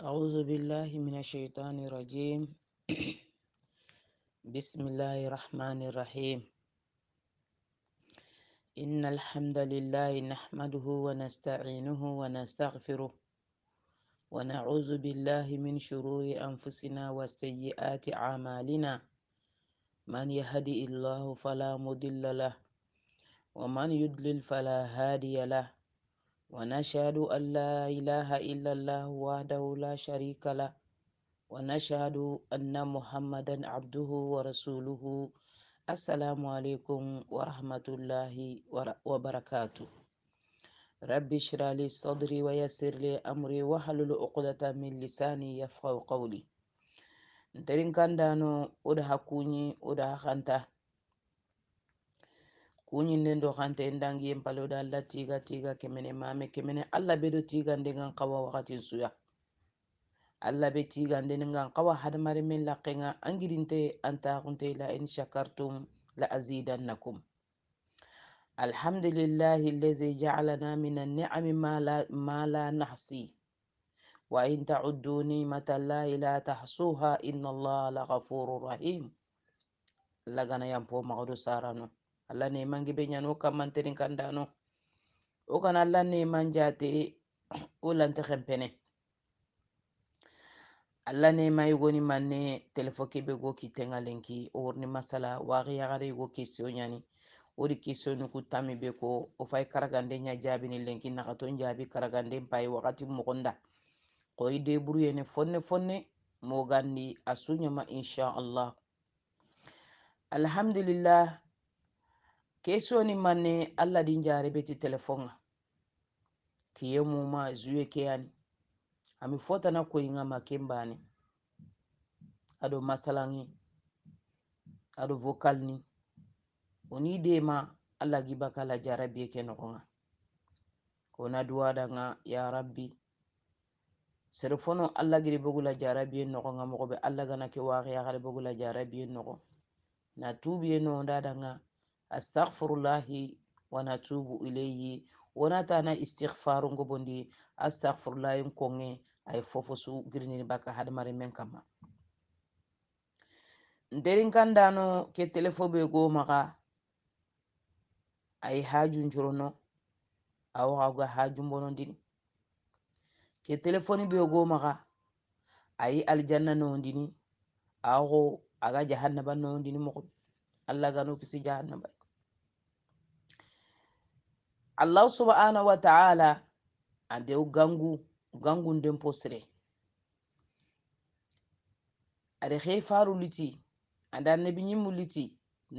أعوذ بالله من الشيطان الرجيم بسم الله الرحمن الرحيم إن الحمد لله نحمده ونستعينه ونستغفره ونعوذ بالله من شرور أنفسنا وسيئات أعمالنا من يهدي الله فلا مضل له ومن يضلل فلا هادي له ونشهد أن لا إله إلا الله وحده لا شريك له ونشهد أن محمدا عبده ورسوله السلام عليكم ورحمة الله وبركاته رب اشرح لي صدري ويسر لي أمري واحلل عقدة من لساني يفقه قولي nterin kandano oda hakkunyi oda hakanta kuñinden do xante en dangi yen paloda allah tiga tiga kemene mame kemene allah be do tigande ngan kawa wakatin suya allah be tigande ngan kawa hadamare men laqenga angirinte antaxunte la in shakartum la azidannakum الحمد لله الذي جعلنا من النعم ما لا, ما لا نحصي وإن تعدوا نعمة الله لا تحصوها إن الله لغفور رحيم لغنا ينبو مغدو سارانو alla nemangi be ñano kammanterin kandano wo kana alla neman jate wo lante xempene alla nema yigoni manne telefo kebe go kitenga lenki wo worni masala waxi yaxare yigo question ñani wori question nuku tami be ko fay karagande ña jaabini lenki naxaton jaabi karagande payi waxati moxonda koyi deburu yene fonne fonne mogandi a suñama inchallah alhamdulillah kesoni manne alla din jare beti telefon ga kiye muma zuye keyani ami fotana koyinga maken bani ado masalangi ado vocal ni oni dema allah gibakala jarabiye ke nogonga ona duwaɗanga ya rabbi sere alla allah giri bogula jarabiye nogonga mogoɓe allah gana ke waxe yaxare bogula jarabiye nogo na tubiye no ndaɗanga astaghfirullahi wanatubu natubu ilayhi wona tana istighfaru ngo astaghfirullahi konge ay fofo su girnini baka hadmare men kama nderin kandano ke telefo be go maga ay haju njorono awa haju bonondini ke telefoni be go maga ayi aljanna noondini awo aga jahannaba nondini mo allah ganu kisi jahannaba allah subhanahu wa taala andew gangu gangu nden posre ada hefaru liti anda annabi yimmu liti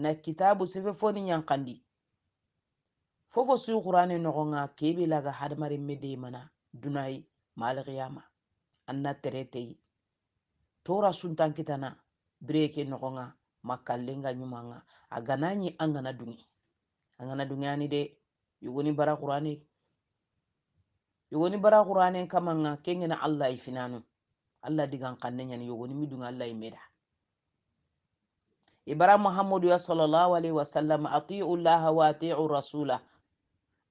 na kitabu sefe foni yankandi fofo suyi qurane nogonga kebe laga hadamaren me demana dunayi ma alkiyama anna tereteyi tora suntan kitana bireke nogonga makallenga yumanga aganayi angana dungi angana dungi ani de yogoni bara qur'ane yogoni bara qur'ane kamanga kengena allah e finanu allah digan kanne ñani yogoni midunga allah e meɗa muhammadu ya sallallahu alaihi wasallam atiu llaha wa atiu rasula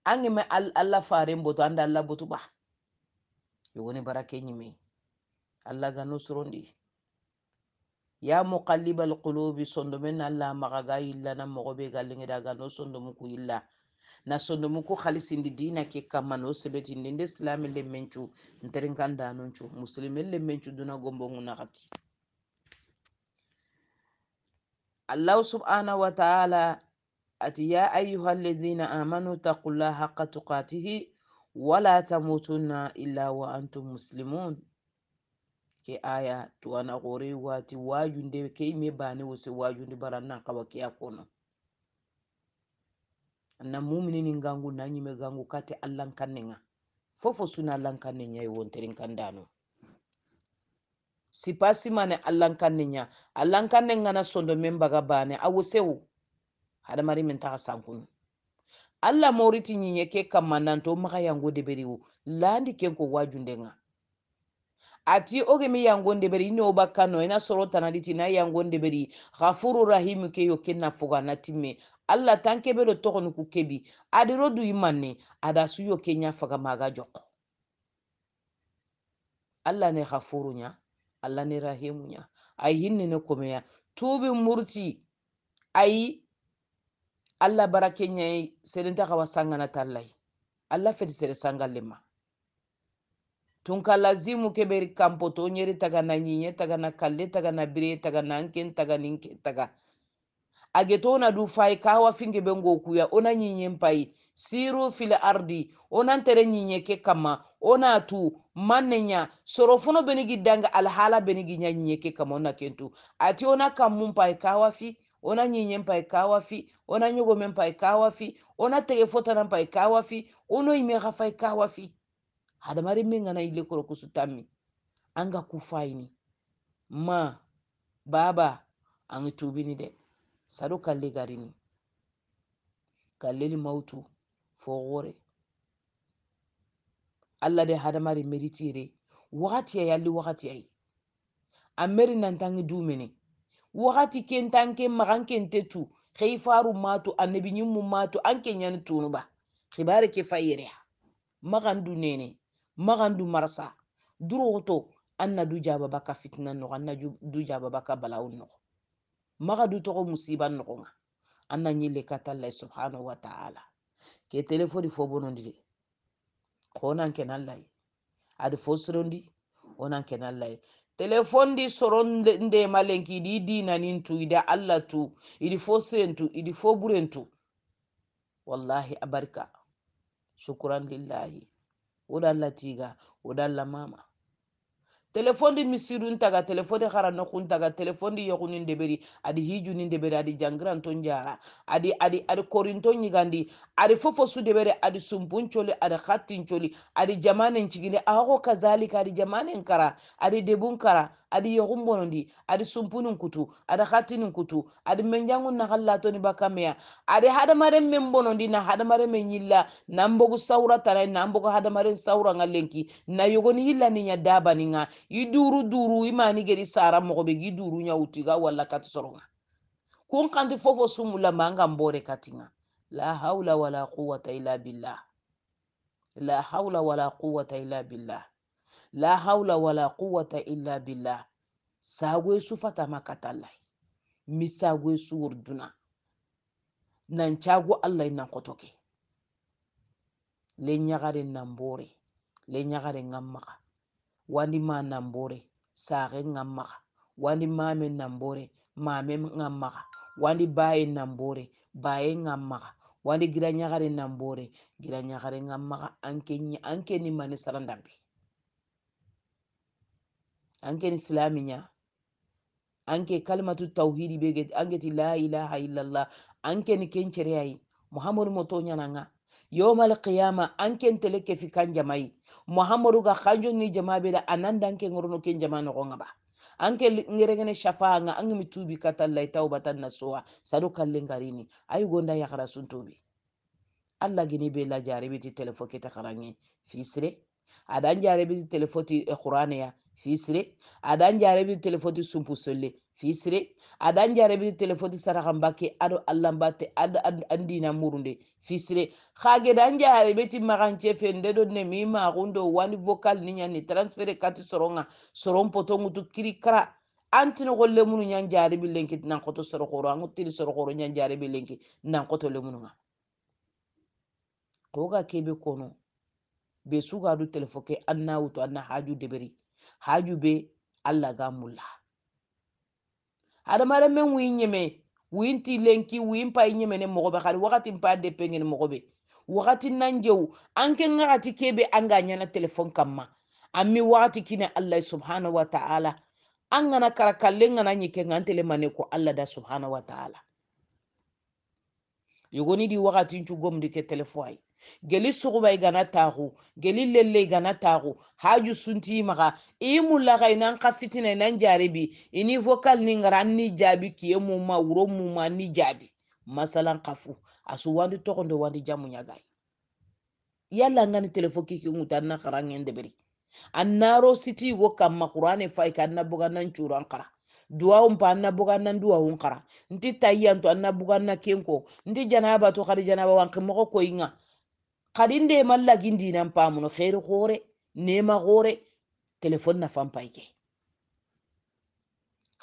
angeme allah faren boto anda allah botu ɓa yogoni bara keñime allah ga nusrondi ya muqallibal qulubi sondo allah maga ga yillana mogoɓe galligeɗa ga no sondo muku yilla na sondomuko halisindi diina ke kamma no sebetinde nde silami lemmencu nterinkandanoncu musilime lemmencu duna gombongu nakati allahu subhaana wa ati ya ayuha alladina amanu taqullaha haqa tuqatihi wala tamutunna illa wa antum muslimun ke aya tuwana waati wati wajunde ke ime bane wose wajunde barannan kawa kiya kono na mumini ni ngangu na nyime gangu kate allan kannenga fofo suna allan kannenya yewon terin kandano sipasi mane allan kannenya allan kannenga na sondo memba baga bane awo sewu hadamari men sankun sankunu alla moriti nyinye ke kamana nanto maxa yango deberiwo landi ken ko wajundenga ati oge mi yango ndeberi ine o bakkano ina soro tanaditi na yango ndeberi ghafuru rahimu ke yo ken na na timme alla tan kebe do togonu ku kebi adiro du imanne ada suyo kenya faga maga joko alla ne ghafurunya alla ne rahimunya ay hinne ne komeya tubi murti ay alla barakenya sedenta kawa sangana tallai alla feti sere sangalema tunka lazimu keberi kampo nyeri taga na nyinye taga na kalle taga na bire taga na nken taga ninke taga ageto ona du fay kawa finge bengo kuya ona nyinye mpai siru fil ardi ona ntere nyinye ke kama ona tu manenya sorofuno benigi danga alhala benigi nyinye ke kama ona kentu ati ona kamumpa mpai kawa fi ona nyinye mpai kawa fi ona nyugo mpai kawa fi ona tege fota na mpai kawa fi ono ime gafai kawa wa fi hadamari minga na ile koro kusutami anga kufaini ma baba angitubini de sado kalle garini kalleli mawtu fo wore allah de hadamari meritire wakati ay alli wakati ay a meri nantangi dumene wagati kentanke maganken tetu xei matu annabi ñimmu matu anke ñani tunuba xibare ke fayireya magandu nene magandu marsa duroxoto anna na du jababa ka fitina noxo an na du jababa ka balawu maxa du toxo musiban noxonga a na ñille katallay subhanahu wa taala ke telefoni fobonondi de xonankenallay adi fo sorondi wonankenallay telefone di soro ndemalenki idi dinanin tu idi allah tu idi fo siren tu idi fo buren tu wallahi abarika sukuran lillahi wodallah tiga wodallah mama telefondi misirun taga telefondi harano kun telefondi yogunin deberi adi hijunin deberi adi jangiranton jara adi adi adi korinto ñigandi adi fofo su deberi adi sumpuncoli adi hattincoli adi jamanen cigini axo kazalika adi jamanen kara adi debun kara adi yogun bonondi adi sumpunin kutu adi hattinin kutu adi menjangun nahallatoni bakkameya adi hadamaren men bonondi na hadamaren men yilla nan bogu sawra tanai nan bogu hadamaren sawra lenki na yogoni yilla niña dabaninga i duru duru i mani gedi sara mogo be gi duru utiga walla kati soronga kun kanti fofo sumula manga mbore bore katinga la haula wala quwwata illa billah la haula wala quwwata illa billah la haula wala quwata illa billah sagwe su fata makatallai mi sagwe su wurduna nan cago allah nan kotoke le nyagare nan bore le nyagare ngammaga wandi ma nambore sare ngamaka ma mame nambore mame ngamaka wani baye nambore baye ngamaka wani gira nyagare nambore gira nyagare ngamaka anke anke ni mane sarandambe anke ni islaminya anke kalimatu tauhidi bege anke ti la ilaha illallah anke ni kencere yayi muhammadu motonya nanga yomal kiyama an tele ke fi kan jamai muhammadu ga kanjo ni jama be da anan dan ken ngorno ken jama ba an anke ngeregene shafa nga angi mitubi katallai taubatan suwa sadu kallin garini ayu gonda ya kara sun tubi allah gini be la jarabi ti telefo ke ta kharangi fisre adan jarabi ti telefo ti eh, qur'ana ya fisre adan jarebi telefoti sumpu solle fisre adan jarebi telefoti saraha mbakke aɗo allah mbatte andina muru nde fisre hageɗan jarebeti maganthie fe ndeɗo ne mi maxundo wani vocal niñanni transféré kati soronga soron potogutu kiri kara antini xolle munu ñan jarebi lenki nankoto sorokoro antini sorokoro ñan jarebi lenki nankoto lemunuga koga kebe kono be sugadu telefo ke anna wuto anna haju deberi hajube allah ga mulla adamada men wiin ñeme wiin pa lenki wiin ne mɔgɔ mogoɓe hadi wakati pa mɔgɔ mogoɓe wakati nan jewu anke ngakati keɓe anga nyana téléphone kamma Ami wakati kine allah subhanahu wa taala an gana kara kallen nyike ñikke ga mane ko allah da subhanahu wa taala yogoni di wakatin cu gomdi ke geli suguba i gana taxu geli lelle i gana taxu haju sunti maxa i mullaxa inan xa fitina inan jaribi ini vocal ni an ni jaabi kiye muma wuro muma ni jaabi masalan xafu asu wandi toxonde wandi jamu ñagayi ngani telefo kiki ŋuta na xarangen deberi an siti go kamma qur'ane fay ka na boga nan curan xara duwawun pa na boga nan duwawun xara nti tayyanto an na boga na kenko nti janaba to xadi janaba wanki moxo koyinga kadi nde mallagindinan pamuno xeeri xoore nema xoore telephone nafanpayke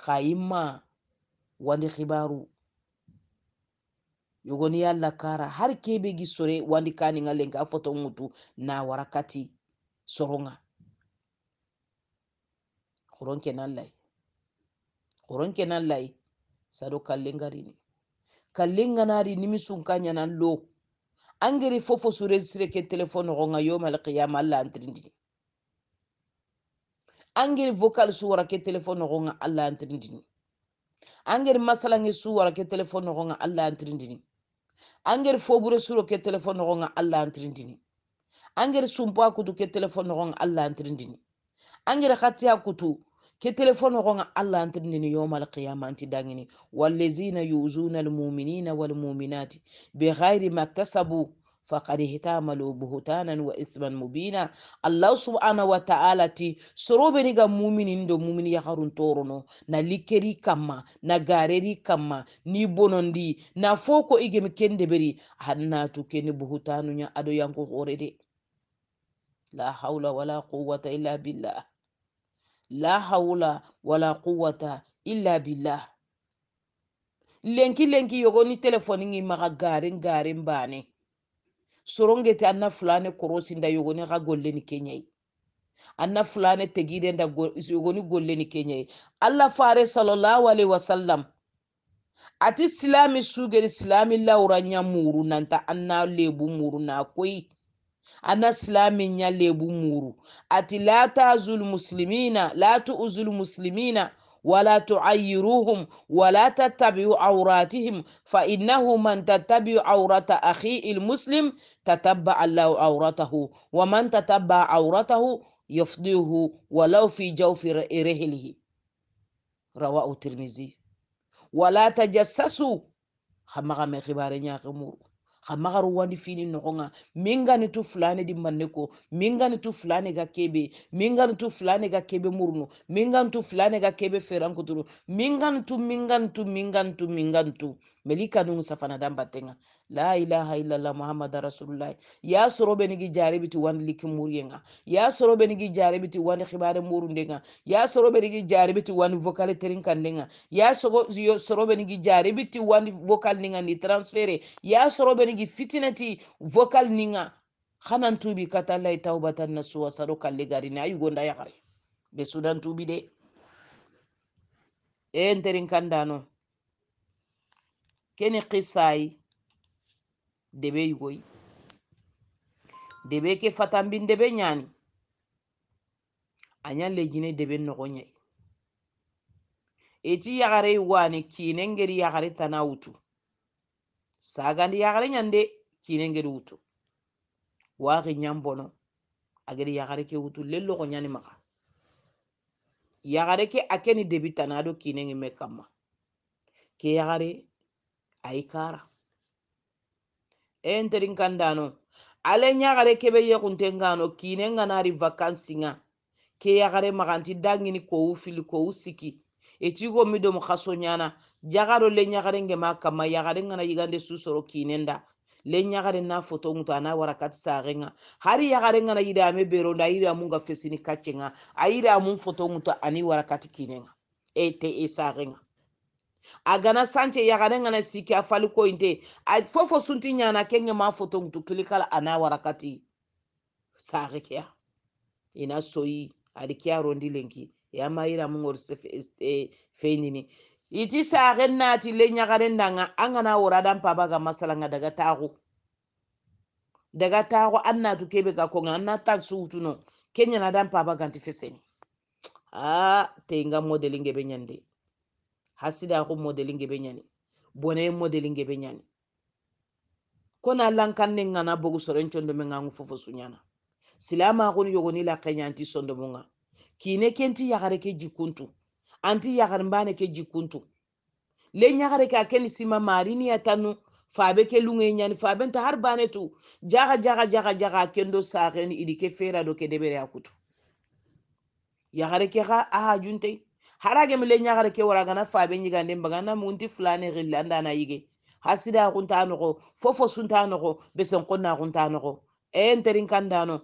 xa yimma wandi xibaru yogoni yalla kara har kebe gi sore wandi kaninga lenga foto ŋutu na wara kati soronga xuronke nan lay xuronke nan lay sado kallengarini kallengana ri nimisunka ɲanan loo angeri fofo suresire ke telephone gonga yomal qiyama allah antirindini angeri vocal suwara ke telephone gonga allah antirindini angeri masalange suwara ke telephone gonga allah antirindini angeri fobure suro ke telephone gonga allah antirindini angeri sumpo akutu ke telephone gonga allah antirindini angeri khatiya kutu ke telefono gonga allah antirinini yowma alqiyama anti dangini wallazina yuzuna almuminina walmuminati bighairi maktasabu faqad ihtamalu buhtanan wa ithman mubina allah subhanahu wa ta'ala ti ni ga muminin do mumini harun torono na likeri kamma na gareri kamma ni bonondi na foko igemi kendeberi hannatu kene buhtanu nya ado yanko horede la hawla wala quwwata illa billah la hawla wala quwwata illa billah lenki lenki yogo ni telefoni ngi maga garin garin bane sorongete anna fulane korosinda yogoni xa golleni keñayi anna fulane tegidenda yogoni golleni keñayi allah fare salallahu alaihi wasallam ati silami sugeri silami lawra ya muru nanta anna leebu muru na koyi ana silamin ya lebu أتي لا la المسلمين لا la المسلمين ولا تعيروهم ولا تتبعوا عوراتهم فإنه من تتبع عورة أخي المسلم تتبع الله عورته ومن تتبع عورته يفضيه ولو في جوف رهله رواه الترمذي ولا تجسسوا خما خبار نيا خمور xa magaru wandi fini noxonga minga gani tu di maneko. minga min gani tu ga kebe minga gani tu fulane ga kebe murunu minga gani tu fulane ga kebe ferankutunu minga gani tu min gani tu minga gani tu min tu meli kanungu safana damba la ilaha illallah muhammada rasulullah ya soro be nigi jare biti liki muriyenga ya soro be nigi jare biti wan murundenga ya soro be nigi jare biti vocal terin ya soro be nigi jare biti vocal ninga ni transfere ya soro be nigi fitinati vocal ninga hanan tubi katallai taubatan nasuwa saro kalle gari ne ayi be sudan tubi de e enterin keni kisai debe yugoi debe ke fatambin debe nyani a ñan lejine debe nogo ñayi eti yagare wani kinen geri yagare tana wutu sagandi yagare nyande kinen geri wutu wagi ñan bono ageri yagare ke wutu le logo ñani maxa yagare ke akeni keni debi tana do kinengi me kamma ke yagare aikara enterin kandano ale ɲagare kebe yekunten gano kinen ganari vakansi ga ke yagare maganti dangini kowu fili kowu siki etigo midomo kaso ɲana jagaro le ɲagare ngema kama yagare gana yigande susoro kinen da le ɲagare na foto ŋutu ana warakati saxe ŋa hari yagare ŋana yiri ame beronda a yiri amun ga fesini kacce ŋa a yiri foto ŋutu ani warakati kine ŋa ete e, e saxe ŋa a gana sante yagare ngana siki a fali ko inte a fofo sunti nyana kenge ma foto ngutu kilikala ana warakati sare kya ina soyi adi kya rondi lenki ya mayira mungor se feynini iti sare nati le nyagare ndanga angana waradan paba masala nga daga tago daga tago annatu kebe ga konga annata suutuno kenya na dan a ah, tenga modelinge be hasida ko modeling be nyani bone modeling be ñani kona ne ngana bogu soren condo me ngangu fofo suñana silama ko ni yogoni la kenyanti sondo munga ne kenti ya gare ke jikuntu anti ya gare mbane ke jikuntu le nya gare ka ken sima marini atanu fabe ke lunge nyani fabe nta har bane tu jaga jaga jaga jaga kendo saxeni idi ke fera do ke debere akutu ya gare ke xa aha juntei harage mile nyagare ke wara gana fa be nyiga ndem bagana munti fulane gilla ndana yige hasida kunta nogo fofo sunta nogo besen konna kunta nogo e enterin kandano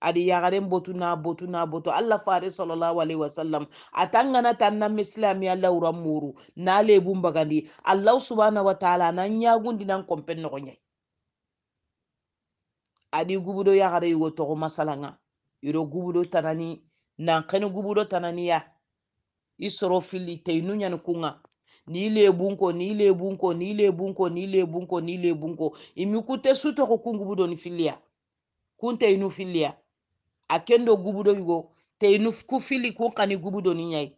adi yagaren botu na botu na botu allah fare sallallahu alaihi wasallam atangana tanna mislami allah uran muru na lebun bagandi allah subhanahu wa ta'ala nan yagundi nan kompen nogo nyai adi gubudo yagare yugo togo masalanga yiro gubudo tanani nan kene gubudo tananiya isoro fili teinu nyani kunga niile bunko niile bunko niile bunko niile bunko niile bunko imikute sutoko kungubudo ni filia kunte inu filia akendo gubudo yugo te inu ku fili kun kani gubudo ni nyai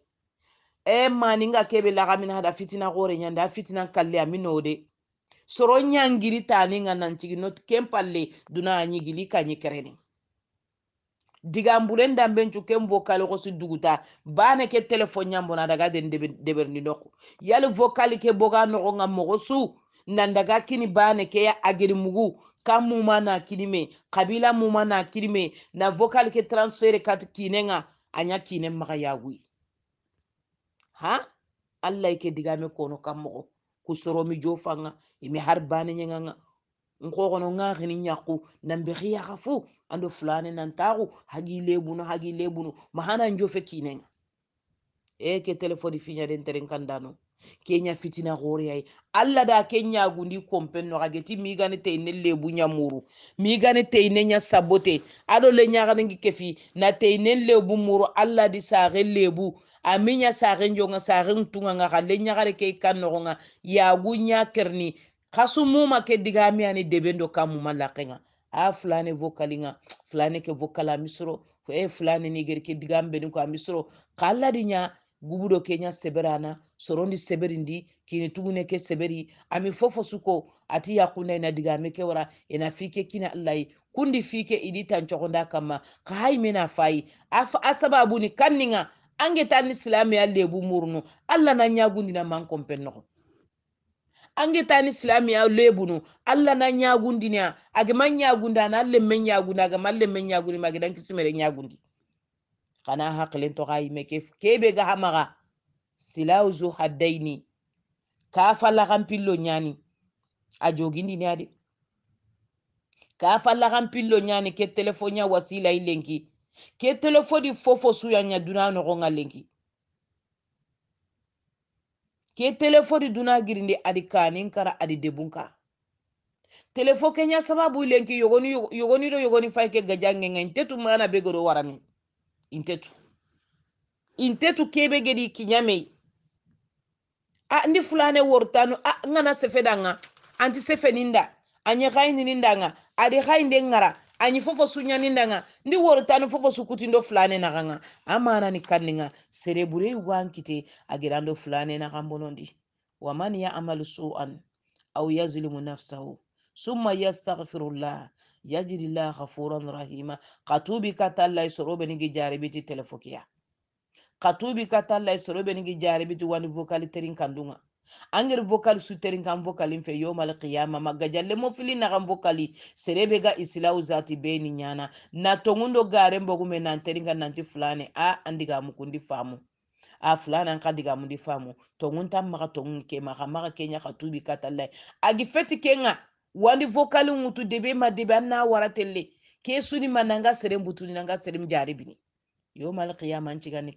e mani nga kebe laga min hada fitina gore nyanda a fitina kalle amino de soro nyangiri tani nga nancigi not kempalle duna nyigili kanyi kereni digambulen damben cuken vocal ko duguta bane ke telephone ñambona daga den deberni nokku yali vocal ke boga nogo nga mogo su nandaga kini bane ke ya agiri mugu kan na kirime kabila muma na kirime na vocal ke transfere kat kinenga anya kinen maga ha allah ke digame kono kam mogo kusoromi jofanga imi har bane ñenganga nkogono ngahini ñaku nambe xiyaxa ando fulane nantaxu hagile bunu hagile bunu mahana njofe kinenga e ke telefoni fiñaden teren kandano kenya fitina xoreyay alla da ke ñagundi compen no xageti migane tey ne lebu ñamuru migane tey ne ña sabote ado le ñaxanengi kefi na tey ne lebu muru alla di saxe lebu ami ña saxe njonga saxe tunganga xa le ñaxare ke kan noxonga yagu ñakerni xasu muma ke digami ani deben do ka a fulane vocali nga fulane ke vocal ami soro fo e fulane niger ke digambe ni ko ami soro ka gubudo ke seberana sorondi seberindi kini tugune ke seberi ami fofo suko ati yakunda ina digame ke wara ina fike kina allahi kundi fike idi tancogonda kamma ka haymena fayi a sababuni kanninga ange tanni silamiya lebu murunu alla na ɲagundina man kompen nogo angetani silamiya lebunu alla na ñagundinia agema ñagundi ana lemme ñagundi agema lemme ñagundi ma gedan kisimere ñagundi kana hakilen toxa yime ke kebe ga hamaxa silaw zu haddayni ka falaxan pillo ñani a jogindinia de ka falaxan pillo ñani ke telefo wasila i ke telefo fofo suya ña duna noxonga ke telefoni duna girindi adi kanin kara adi debun kara telefo kenya sababu ilenki yogoni yogoni do yogoni fay ke gaja ngenga intetu mana be godo intetu intetu kebe gedi kinyame a ndi fulane wortanu a ngana sefedanga anti sefeninda anye khayni nindanga adi khayinde ngara ani fofo su ɲaninda ŋa ndi worotani fofo su kutindo filane naxa ŋa a mana ni kanni serebure yugan kite a girando filane naxan bonondi waman yamalu su'an au yazlimu nafsahu summa yastaghfirullah yajidillah la ghafuran rahima katubi katallahi sorobe nigi jaribiti telefokiya katubi katallahi sorobe nigi jaribiti wani vokali terin kandunga angeri vokali suterin kan vokali fe yoma alqiyama magajalle mo fili na kan serebe ga isilau zati beni nyana na tongundo gare mbogu me nanterin nanti fulane a andiga mukundi famu a fulana an diga mundi famu tongun tan tongun ke maga maga kenya ka tubi agi feti kenga wandi vokali ngutu debe ma debe anna waratelle ke mananga serem nanga serem jaribini yoma alqiyama anciga ni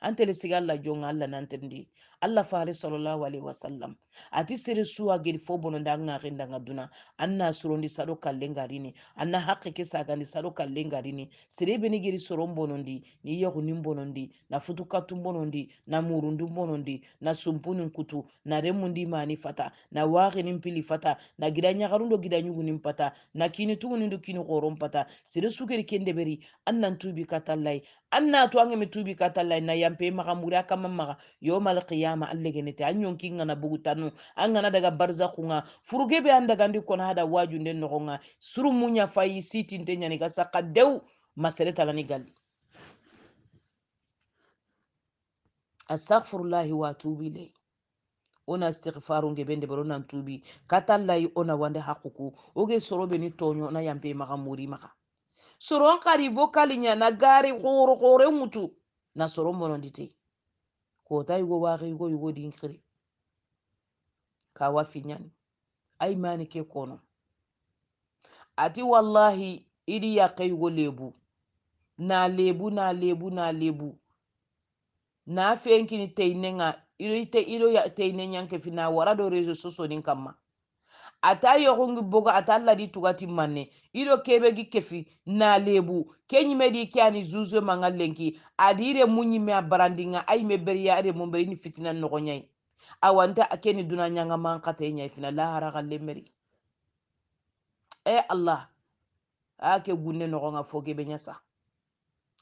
antele siga alla jonga ala nantendi alla fari sallallahu alaihi wasallam ati sere suwa geri fo bononda nga rinda nga duna anna surondi sado kallenga rini anna haqqi ke sagandi sado kallenga rini sere beni geri soron bonondi ni yahu nim bonondi na futu katum bonondi na murundu bonondi na sumpunin kutu na remundi mani fata na wari nim pili fata na gida nyagarundo gida nyugu nim pata na kini tugu nindu kini goron pata sere sugeri kendeberi annan tubi katallai anna to ange metubi katalla na yampe maga mura kama maga yawmal qiyama allegenete anyon kingana bugutanu angana daga barzakhunga furugebe andaga ndi kona hada waju nden nogonga suru munya fayi siti ntenya ni gasaka dew masere talani gali astaghfirullahi wa atubu ilayhi ona istighfaru nge bende baro nan tubi katallayi ona wande hakuku oge sorobe ni tonyo na yampe maga muri maga soron kari vokali nya na gari khoro khore mutu na soron bonondi te ko ta yugo wa yugo yugo din kiri ka wa finyani ai mani ke kono ati wallahi idi ya kai yugo lebu na lebu na lebu na lebu na fenkini teinenga ilo ite ilo ya teine nyanke fina warado rezo soso nin kamma ata yoxungi bogo ata ladi tugati manne ido kebe gi kefi na lebu ke ɲime di ke ani zuzo e manga lenki adi ire mu ɲime a barandinga a yime beriya ire mu beri ni fitina noxoɲai awanta a ni duna ɲanga man kate ɲai fina lahara xa lemeri e allah a ke gunne noxonga fo kebe ɲa sa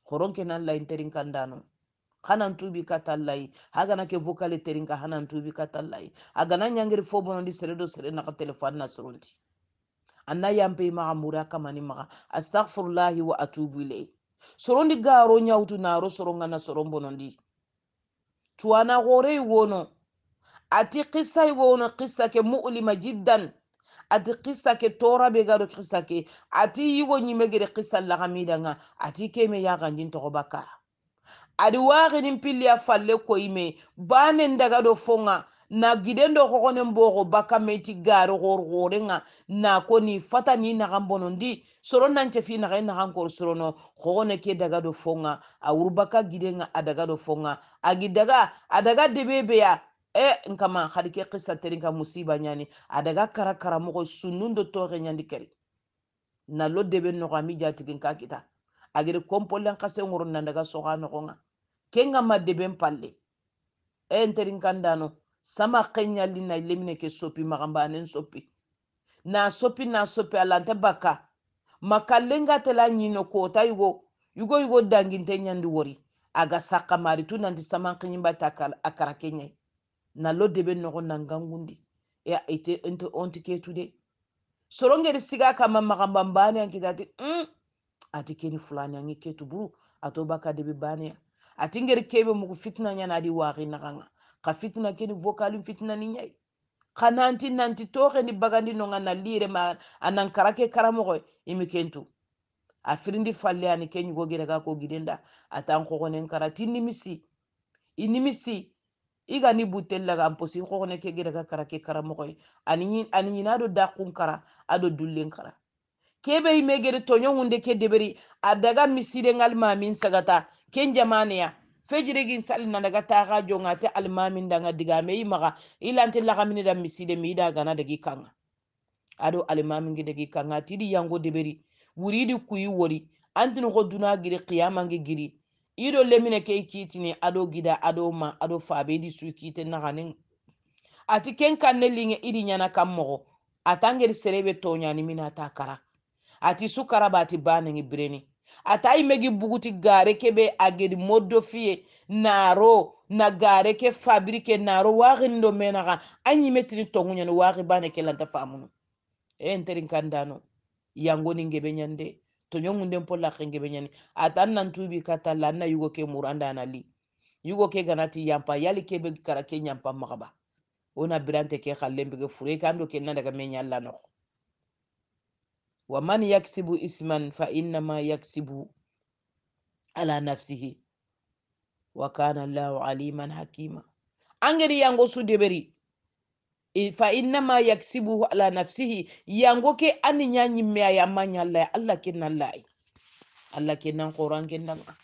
xoron ke nan kandano hanan tubi katallai hagana ke vocale terinka hanan tubi katallai agana nyangiri fobonondi seredo sere naka telefone na soronti anna yampe maga mura kamani maga astaghfirullahi wa atubu ilay sorondi garo nyawtu naro soronga na sorombonondi tuwana horey wono ati qissay wono qissa ke mu'lima jiddan ati kisa ke tora be gado kisa ke ati yigo nyime kisa laga ati keme ya ganjin togo adi waxinin pilliya falle koyime banen daga do fonga na giden do xoxonen boxo bakka meti gari xorxorenga na koni fata ni naxan bonondi soro nance naxa i naxan kor sorono xoxone ke daga do fonga a wur gidenga a daga do fonga agi daga a daga debebeya e nkama xadi ke xissa terin ka musiba ñani a daga kara karamoxo sunnun do toxe ñandi keri na lo noxo ami jatiginka kita agiri kompolen xase ŋurun na daga soxa noxonga kenga madde ben palle enterin kandano sama kenya lina ilemine ke sopi anen sopi na sopi na sopi alante baka makalenga tela nyino kota yugo yugo yugo dangi ntenya wori aga saka mari tu nanti sama kenyimba takala akara kenya na lo debe noko nangangundi ya ite ente onti ke tude sorongeri siga kama magambambane ankitati mm, ati keni fulani angi ketu buru ato baka debe bani ya atingeri kebe mugu fitna nyana adi wari naganga ka fitna keni vokalin fitna ni nyai ka nanti nanti toke ni bagandi nonga na lire ma anan karake karamogo imi kentu afirindi falle ani kenyu go gira ka ko gidenda atan ko gonen karati nimisi inimisi iga ni butella ga amposi ke gira ka karake karamogo ani ani nyina do kara ado dullen kara kebe ime gere tonyo hunde ke deberi adaga misire ngalmamin sagata ken jamaneya fejire gin sali na daga ta ga jonga ta almamin daga diga me maga ilante la gamine da miside mi gana dagi kanga ado almamin gi kanga tidi yango deberi wuridi kuyi wori antin ko duna giri qiyama ngi giri ido lemine ke kitini ado gida ado ma ado fabe di su kite na ganin ati ken kanne idi nyana kammo atangeri serebe tonya ni mina ta ati sukarabati banengi bireni atai megi buguti gare kebe agedi moddo fiye naro na gare ke fabrike naro waxindo menaxa a ñimetini toguñani waxi bane ke lanta famunu e eh, nterin kandano yangoni ngebe ñande toñongunden pollaxe ngebe nyani ata an nantubi kata an na yugo ke muranda andana li yugo ke ganati yampa yali kebe kara ke ñampa maxaba wona birante ke khalembe ke fure kando ke nanda daga me ñallanoxo wa man yaksibu isman fa innama yaksibu ala nafsihi wa kana llahu aliman hakima angeri yango su deberi fa innama yaksibu ala nafsihi yango ke ani ya ñimme ay amma ñallaye allah kennanlaye allah kennan qoran kennanga